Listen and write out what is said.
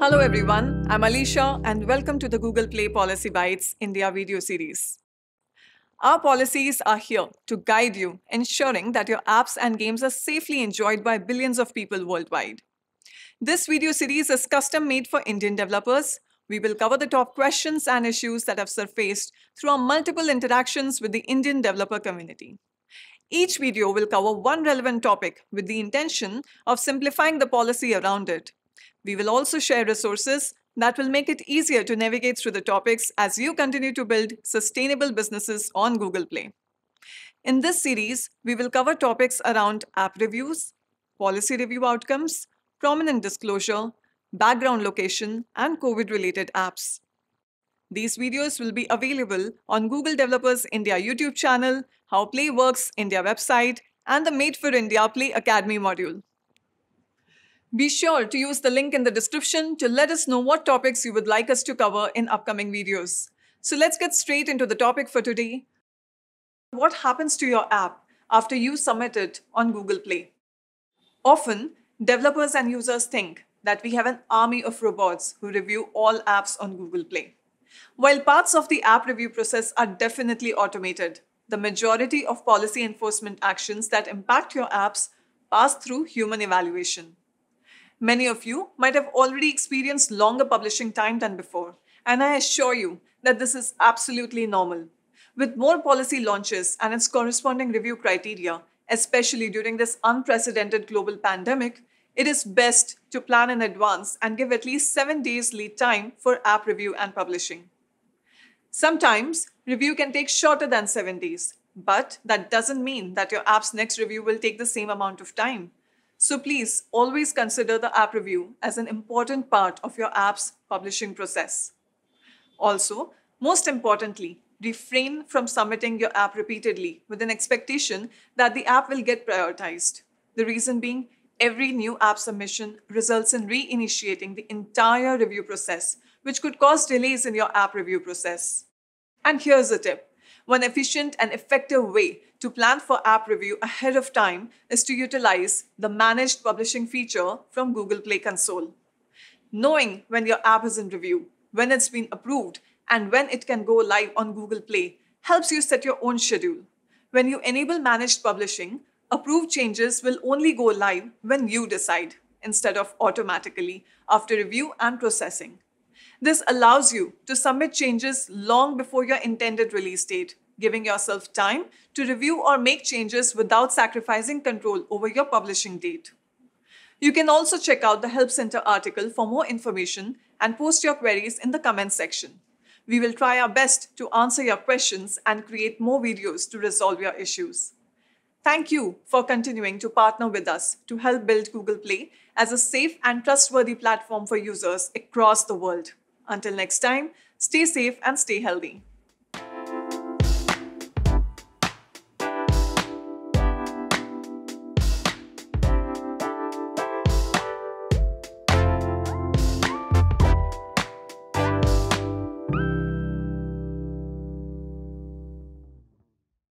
Hello everyone, I'm Alicia and welcome to the Google Play Policy Bites India video series. Our policies are here to guide you, ensuring that your apps and games are safely enjoyed by billions of people worldwide. This video series is custom made for Indian developers. We will cover the top questions and issues that have surfaced through our multiple interactions with the Indian developer community. Each video will cover one relevant topic with the intention of simplifying the policy around it we will also share resources that will make it easier to navigate through the topics as you continue to build sustainable businesses on Google Play. In this series, we will cover topics around app reviews, policy review outcomes, prominent disclosure, background location, and COVID-related apps. These videos will be available on Google Developers India YouTube channel, How Play Works India website, and the Made for India Play Academy module. Be sure to use the link in the description to let us know what topics you would like us to cover in upcoming videos. So let's get straight into the topic for today. What happens to your app after you submit it on Google Play? Often, developers and users think that we have an army of robots who review all apps on Google Play. While parts of the app review process are definitely automated, the majority of policy enforcement actions that impact your apps pass through human evaluation. Many of you might have already experienced longer publishing time than before, and I assure you that this is absolutely normal. With more policy launches and its corresponding review criteria, especially during this unprecedented global pandemic, it is best to plan in advance and give at least seven days lead time for app review and publishing. Sometimes review can take shorter than seven days, but that doesn't mean that your app's next review will take the same amount of time. So please always consider the app review as an important part of your app's publishing process. Also, most importantly, refrain from submitting your app repeatedly with an expectation that the app will get prioritized. The reason being, every new app submission results in reinitiating the entire review process, which could cause delays in your app review process. And here's a tip one efficient and effective way to plan for app review ahead of time is to utilize the Managed Publishing feature from Google Play Console. Knowing when your app is in review, when it's been approved, and when it can go live on Google Play helps you set your own schedule. When you enable Managed Publishing, approved changes will only go live when you decide instead of automatically after review and processing. This allows you to submit changes long before your intended release date, giving yourself time to review or make changes without sacrificing control over your publishing date. You can also check out the Help Center article for more information and post your queries in the comments section. We will try our best to answer your questions and create more videos to resolve your issues. Thank you for continuing to partner with us to help build Google Play as a safe and trustworthy platform for users across the world. Until next time, stay safe and stay healthy.